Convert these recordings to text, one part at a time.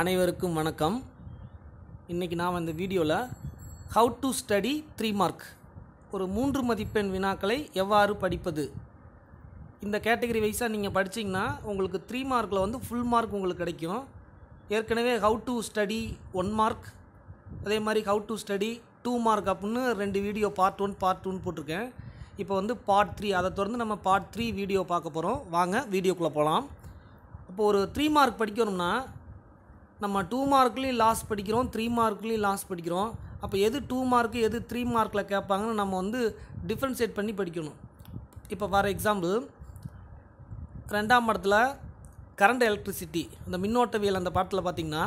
அனைவருக்கும் வணக்கம் இன்றைக்கி நான் இந்த வீடியோவில் how to study three mark ஒரு மூன்று மதிப்பெண் வினாக்களை எவ்வாறு படிப்பது இந்த கேட்டகரி வைஸாக நீங்கள் படித்தீங்கன்னா உங்களுக்கு த்ரீ மார்க்கில் வந்து ஃபுல் மார்க் உங்களுக்கு கிடைக்கும் ஏற்கனவே how to study one mark அதே மாதிரி how to study two mark அப்புடின்னு ரெண்டு வீடியோ பார்ட் ஒன் பார்ட் டூன்னு போட்டிருக்கேன் இப்போ வந்து பார்ட் த்ரீ அதை தொடர்ந்து நம்ம பார்ட் த்ரீ வீடியோ பார்க்க போகிறோம் வாங்க வீடியோக்குள்ளே போகலாம் இப்போ ஒரு த்ரீ மார்க் படிக்கணும்னா நம்ம டூ மார்க்லேயும் லாஸ் படிக்கிறோம் த்ரீ மார்க்லேயும் லாஸ் படிக்கிறோம் அப்போ எது டூ மார்க்கு எது த்ரீ மார்க்கில் கேட்பாங்கன்னு நம்ம வந்து டிஃப்ரென்ஷியேட் பண்ணி படிக்கணும் இப்போ ஃபார் எக்ஸாம்பிள் ரெண்டாம் படத்தில் கரண்ட் எலக்ட்ரிசிட்டி அந்த மின்னோட்டவியல் அந்த பாட்டில் பார்த்திங்கன்னா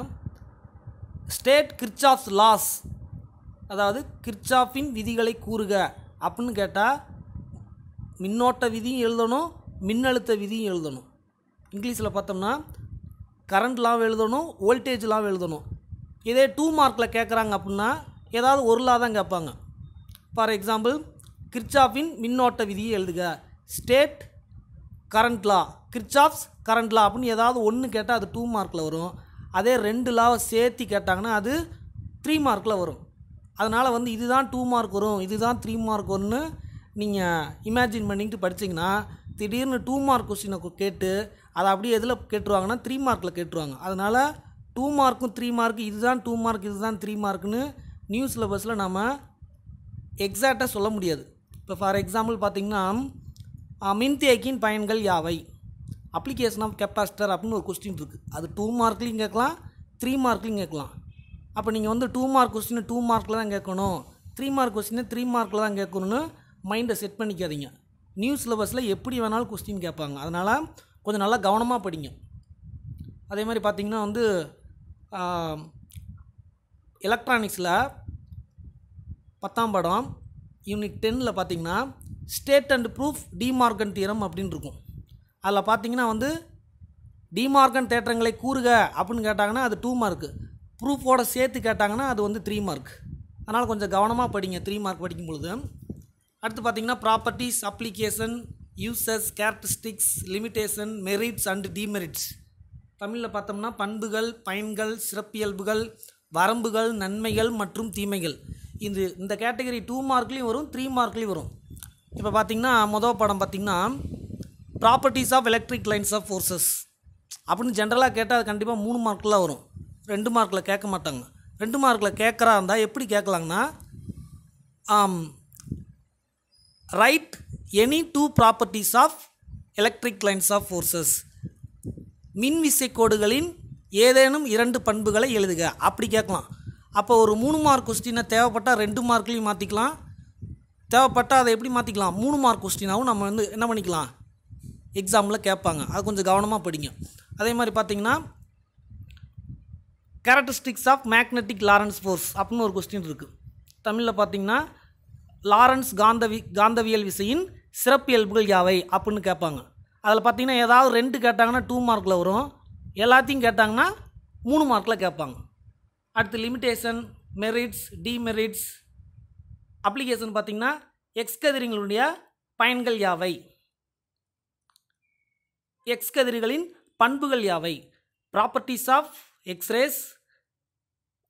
ஸ்டேட் கிர்ச்சாஃப்ஸ் லாஸ் அதாவது கிர்ச்சாஃபின் விதிகளை கூறுக அப்படின்னு கேட்டால் மின்னோட்ட விதியும் எழுதணும் மின்னழுத்த விதியும் எழுதணும் இங்கிலீஷில் பார்த்தோம்னா கரண்ட்லாம் எழுதணும் வோல்டேஜ்லாம் எழுதணும் இதே டூ மார்க்கில் கேட்குறாங்க அப்படின்னா ஏதாவது ஒரு லா தான் கேட்பாங்க ஃபார் எக்ஸாம்பிள் கிர்ச்சாஃபின் மின்னோட்ட விதியை எழுதுக state current law Kirchhoff's current law அப்படின்னு ஏதாவது ஒன்று கேட்டால் அது டூ மார்க்கில் வரும் அதே ரெண்டு லாவை சேர்த்து கேட்டாங்கன்னா அது த்ரீ மார்க்கில் வரும் அதனால் வந்து இதுதான் டூ மார்க் வரும் இதுதான் த்ரீ மார்க் வரும்னு நீங்கள் இமேஜின் பண்ணிக்கிட்டு படித்தீங்கன்னா திடீர்னு டூ மார்க் கொஸ்டினை கேட்டு அதை அப்படியே எதில் கேட்டுருவாங்கன்னா த்ரீ மார்க்கில் கேட்டுருவாங்க அதனால் டூ மார்க்கும் த்ரீ மார்க்கு இதுதான் டூ மார்க் இதுதான் த்ரீ மார்க்குன்னு நியூ சிலபஸில் நம்ம எக்ஸாக்டாக சொல்ல முடியாது இப்போ ஃபார் எக்ஸாம்பிள் பார்த்திங்கன்னா மின்தேக்கியின் பயன்கள் யாவை அப்ளிகேஷன் ஆஃப் கெப்பாசிட்டர் அப்படின்னு ஒரு கொஸ்டின் இருக்குது அது டூ மார்க்லேயும் கேட்கலாம் த்ரீ மார்க்லேயும் கேட்கலாம் அப்போ நீங்கள் வந்து டூ மார்க் கொஸ்டினை டூ மார்க்கில் தான் கேட்கணும் த்ரீ மார்க் கொஸ்டினை த்ரீ மார்க்கில் தான் கேட்கணும்னு மைண்டை செட் பண்ணிக்காதீங்க நியூ சிலபஸில் எப்படி வேணாலும் கொஸ்டின் கேட்பாங்க அதனால் கொஞ்சம் நல்லா கவனமாக படிங்க அதே மாதிரி பார்த்திங்கன்னா வந்து எலக்ட்ரானிக்ஸில் பத்தாம் படம் யூனிட் டென்னில் பார்த்திங்கன்னா ஸ்டேட் அண்ட் ப்ரூஃப் டிமார்கன் தீரம் அப்படின்னு இருக்கும் அதில் பார்த்திங்கன்னா வந்து டிமார்கன் தேற்றங்களை கூறுக அப்படின்னு கேட்டாங்கன்னா அது டூ மார்க்கு ப்ரூஃபோடு சேர்த்து கேட்டாங்கன்னா அது வந்து த்ரீ மார்க் அதனால் கொஞ்சம் கவனமாக படிங்க த்ரீ மார்க் படிக்கும் பொழுது அடுத்து பார்த்தீங்கன்னா properties application uses characteristics limitation merits and demerits தமிழில் பார்த்தோம்னா பண்புகள் பயன்கள் சிறப்பியல்புகள் வரம்புகள் நன்மைகள் மற்றும் தீமைகள் இது இந்த கேட்டகரி டூ மார்க்லேயும் வரும் த்ரீ மார்க்லேயும் வரும் இப்போ பார்த்திங்கன்னா மொதல் படம் பார்த்திங்கன்னா properties of electric lines of forces அப்படின்னு ஜென்ரலாக கேட்டால் அது கண்டிப்பாக மூணு மார்க்கில் வரும் ரெண்டு மார்க்கில் கேட்க மாட்டாங்க ரெண்டு மார்க்கில் கேட்குறா இருந்தால் எப்படி கேட்கலாங்கன்னா write any two properties of electric lines of forces மின்விசை கோடுகளின் ஏதேனும் இரண்டு பண்புகளை எழுதுக அப்படி கேட்கலாம் அப்போ ஒரு மூணு மார்க் கொஸ்டினை தேவைப்பட்டால் ரெண்டு மார்க்லேயும் மாற்றிக்கலாம் தேவைப்பட்டால் அதை எப்படி மாற்றிக்கலாம் மூணு மார்க் கொஸ்டினாகவும் நம்ம வந்து என்ன பண்ணிக்கலாம் எக்ஸாமில் கேட்பாங்க அது கொஞ்சம் கவனமாக படிங்க அதே மாதிரி பார்த்தீங்கன்னா characteristics of magnetic Lorentz force அப்படின்னு ஒரு கொஸ்டின் இருக்குது தமிழில் பார்த்தீங்கன்னா லாரன்ஸ் காந்தவி காந்தவியல் விசையின் சிறப்பியல்புகள் யாவை அப்படின்னு கேட்பாங்க அதில் பார்த்தீங்கன்னா ஏதாவது ரெண்டு கேட்டாங்கன்னா டூ மார்க்கில் வரும் எல்லாத்தையும் கேட்டாங்கன்னா மூணு மார்க்கில் கேட்பாங்க அடுத்து லிமிட்டேஷன் மெரிட்ஸ் டிமெரிட்ஸ் அப்ளிகேஷன் பார்த்திங்கன்னா எக்ஸ்கதிரிகளுடைய பயன்கள் யாவை எக்ஸ்கதிரிகளின் பண்புகள் யாவை properties of X rays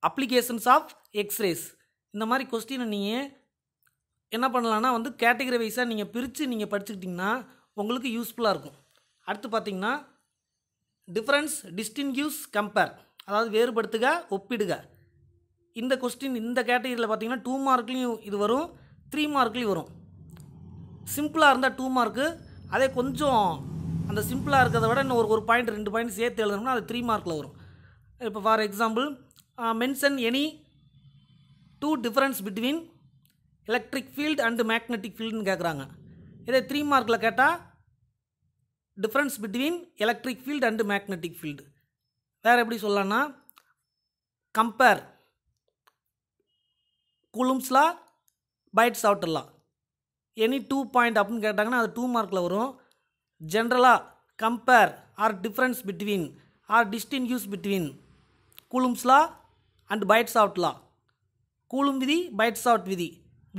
applications of X rays இந்த மாதிரி கொஸ்டினை நீங்கள் என்ன பண்ணலான்னா வந்து கேட்டகரி வைஸாக நீங்கள் பிரித்து நீங்கள் படிச்சுக்கிட்டிங்கன்னா உங்களுக்கு யூஸ்ஃபுல்லாக இருக்கும் அடுத்து பார்த்திங்கன்னா டிஃப்ரென்ஸ் டிஸ்டின்கியூஸ் கம்பேர் அதாவது வேறுபடுத்துக ஒப்பிடுக இந்த கொஸ்டின் இந்த கேட்டகரியில் பார்த்திங்கன்னா டூ மார்க்லேயும் இது வரும் த்ரீ மார்க்லேயும் வரும் சிம்பிளாக இருந்தால் டூ மார்க்கு அதே கொஞ்சம் அந்த சிம்பிளாக இருக்கிறத விட இன்னும் ஒரு ஒரு பாயிண்ட் ரெண்டு பாயிண்ட் சேர்த்து எழுதணும்னா அது த்ரீ மார்க்கில் வரும் இப்போ for example mention any two difference between electric field and magnetic ஃபீல்டுன்னு கேட்குறாங்க இதே த்ரீ மார்க்கில் கேட்டால் difference between electric field and magnetic field வேறு எப்படி சொல்லலாம்னா compare Coulomb's law Biot Savart law any two point அப்படின்னு கேட்டாங்கன்னா அது டூ மார்க்கில் வரும் ஜென்ரலாக compare or difference between or distinguish between Coulomb's law and Biot Savart law Coulomb விதி பைட்ஸ் அவுட் விதி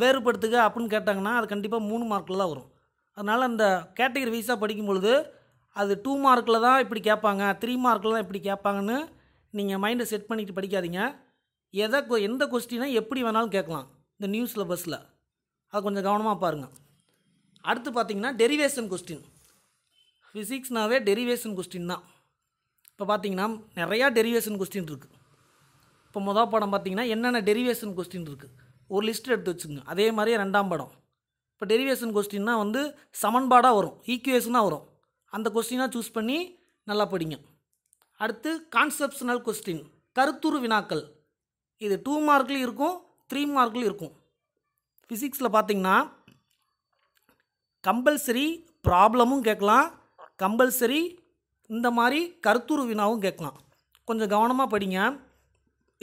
வேறுபடுத்துக அப்படின்னு கேட்டாங்கன்னா அது கண்டிப்பாக மூணு மார்க்கில் தான் வரும் அதனால் அந்த கேட்டகரி வைஸாக படிக்கும் பொழுது அது டூ மார்க்கில் தான் இப்படி கேட்பாங்க த்ரீ மார்க்கில் தான் இப்படி கேட்பாங்கன்னு நீங்கள் மைண்டை செட் பண்ணிட்டு படிக்காதீங்க எதை எந்த கொஸ்டினை எப்படி வேணாலும் கேட்கலாம் இந்த நியூ சிலபஸில் அதை கொஞ்சம் கவனமாக பாருங்கள் அடுத்து பார்த்தீங்கன்னா டெரிவேஷன் கொஸ்டின் ஃபிசிக்ஸ்னாவே டெரிவேஷன் கொஸ்டின் தான் இப்போ பார்த்தீங்கன்னா நிறையா டெரிவேஷன் கொஸ்டின் இருக்குது இப்போ மொதல் படம் பார்த்தீங்கன்னா என்னென்ன டெரிவேஷன் கொஸ்டின் இருக்குது ஒரு லிஸ்ட் எடுத்து வச்சுக்கோங்க அதே மாதிரியே ரெண்டாம் படம் இப்போ டெரிவேஷன் கொஸ்டின்னா வந்து சமன்பாடாக வரும் ஈக்குவேஷனாக வரும் அந்த கொஸ்டினாக சூஸ் பண்ணி நல்லா படிங்க அடுத்து கான்செப்ஷனல் கொஸ்டின் கருத்துரு வினாக்கள் இது டூ மார்க்லேயும் இருக்கும் த்ரீ மார்க்லேயும் இருக்கும் ஃபிசிக்ஸில் பார்த்திங்கன்னா கம்பல்சரி ப்ராப்ளமும் கேட்கலாம் கம்பல்சரி இந்த மாதிரி கருத்துரு வினாவும் கேட்கலாம் கொஞ்சம் கவனமாக படிங்க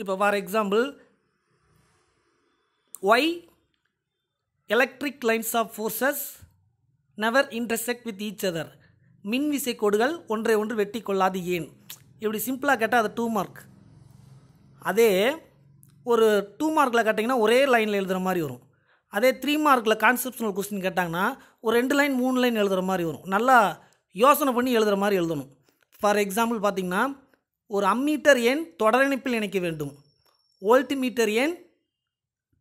இப்போ for example why electric lines of forces never intersect with each other மின் விசை கோடுகள் ஒன்றை ஒன்று வெட்டி கொள்ளாது ஏன் இப்படி சிம்பிளாக கேட்டால் அது டூ மார்க் அதே ஒரு டூ மார்க்கில் கேட்டிங்கன்னா ஒரே லைனில் எழுதுகிற மாதிரி வரும் அதே த்ரீ மார்க்கில் கான்செப்ஷனல் கொஸ்டின் கேட்டாங்கன்னா ஒரு ரெண்டு லைன் மூணு லைன் எழுதுகிற மாதிரி வரும் நல்லா யோசனை பண்ணி எழுதுகிற மாதிரி எழுதணும் ஃபார் எக்ஸாம்பிள் பார்த்திங்கன்னா ஒரு அம்மீட்டர் எண் தொடரணிப்பில் இணைக்க வேண்டும் வோல்ட் மீட்டர் எண்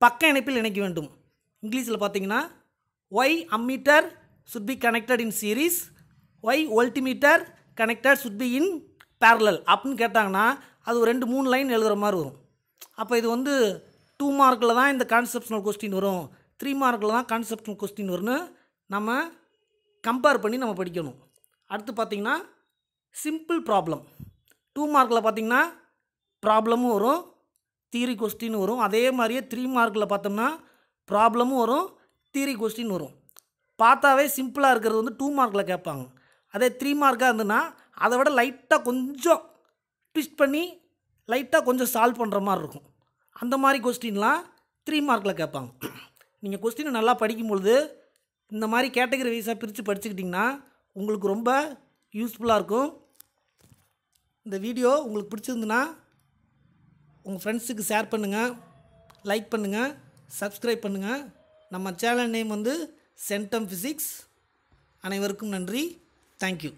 பக்க இணைப்பில் இணைக்க வேண்டும் இங்கிலீஷில் பார்த்தீங்கன்னா why ammeter should be connected in series why voltmeter connected should be in parallel அப்படின்னு கேட்டாங்கன்னா அது ஒரு ரெண்டு மூணு லைன் எழுதுகிற மாதிரி வரும் அப்போ இது வந்து டூ மார்க்கில் தான் இந்த கான்செப்ஷனல் கொஸ்டின் வரும் த்ரீ மார்க்கில் தான் கான்செப்ஷனல் கொஸ்டின் வரும்னு நம்ம கம்பேர் பண்ணி நம்ம படிக்கணும் அடுத்து பார்த்திங்கன்னா சிம்பிள் ப்ராப்ளம் டூ மார்க்கில் பார்த்திங்கன்னா ப்ராப்ளமும் வரும் தீரி கொஸ்டின் வரும் அதே மாதிரியே த்ரீ மார்க்கில் பார்த்தோம்னா ப்ராப்ளமும் வரும் தீரி கொஸ்டின் வரும் பார்த்தாவே சிம்பிளாக இருக்கிறது வந்து டூ மார்க்கில் கேட்பாங்க அதே த்ரீ மார்க்காக இருந்ததுன்னா அதை விட லைட்டாக கொஞ்சம் ட்விஸ்ட் பண்ணி லைட்டாக கொஞ்சம் சால்வ் பண்ணுற மாதிரி இருக்கும் அந்த மாதிரி கொஸ்டின்லாம் த்ரீ மார்க்கில் கேட்பாங்க நீங்கள் கொஸ்டினை நல்லா படிக்கும்பொழுது இந்த மாதிரி கேட்டகரி வைஸாக பிரித்து படிச்சுக்கிட்டிங்கன்னா உங்களுக்கு ரொம்ப யூஸ்ஃபுல்லாக இருக்கும் இந்த வீடியோ உங்களுக்கு பிடிச்சிருந்துன்னா உங்கள் ஃப்ரெண்ட்ஸுக்கு ஷேர் பண்ணுங்கள் லைக் பண்ணுங்கள் சப்ஸ்கிரைப் பண்ணுங்கள் நம்ம சேனல் நேம் வந்து சென்டம் ஃபிசிக்ஸ் அனைவருக்கும் நன்றி தேங்க்யூ